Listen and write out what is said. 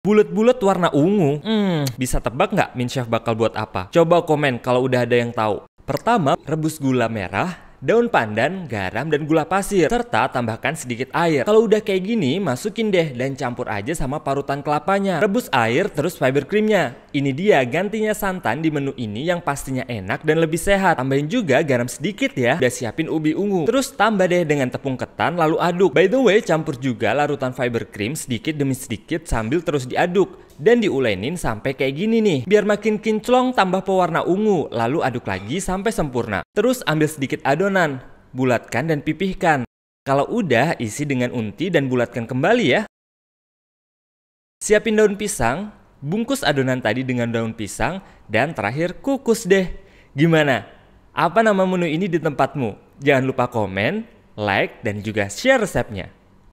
Bulat-bulat warna ungu. Hmm, bisa tebak nggak Min Chef bakal buat apa? Coba komen kalau udah ada yang tahu. Pertama, rebus gula merah, daun pandan, garam, dan gula pasir, serta tambahkan sedikit air. Kalau udah kayak gini, masukin deh dan campur aja sama parutan kelapanya. Rebus air terus fiber creamnya. Ini dia gantinya santan di menu ini yang pastinya enak dan lebih sehat. Tambahin juga garam sedikit ya. Udah siapin ubi ungu. Terus tambah deh dengan tepung ketan lalu aduk. By the way, campur juga larutan fiber cream sedikit demi sedikit sambil terus diaduk dan diulenin sampai kayak gini nih. Biar makin kinclong tambah pewarna ungu, lalu aduk lagi sampai sempurna. Terus ambil sedikit adonan, bulatkan dan pipihkan. Kalau udah, isi dengan unti dan bulatkan kembali ya. Siapin daun pisang, bungkus adonan tadi dengan daun pisang, dan terakhir kukus deh. Gimana? Apa nama menu ini di tempatmu? Jangan lupa komen, like, dan juga share resepnya.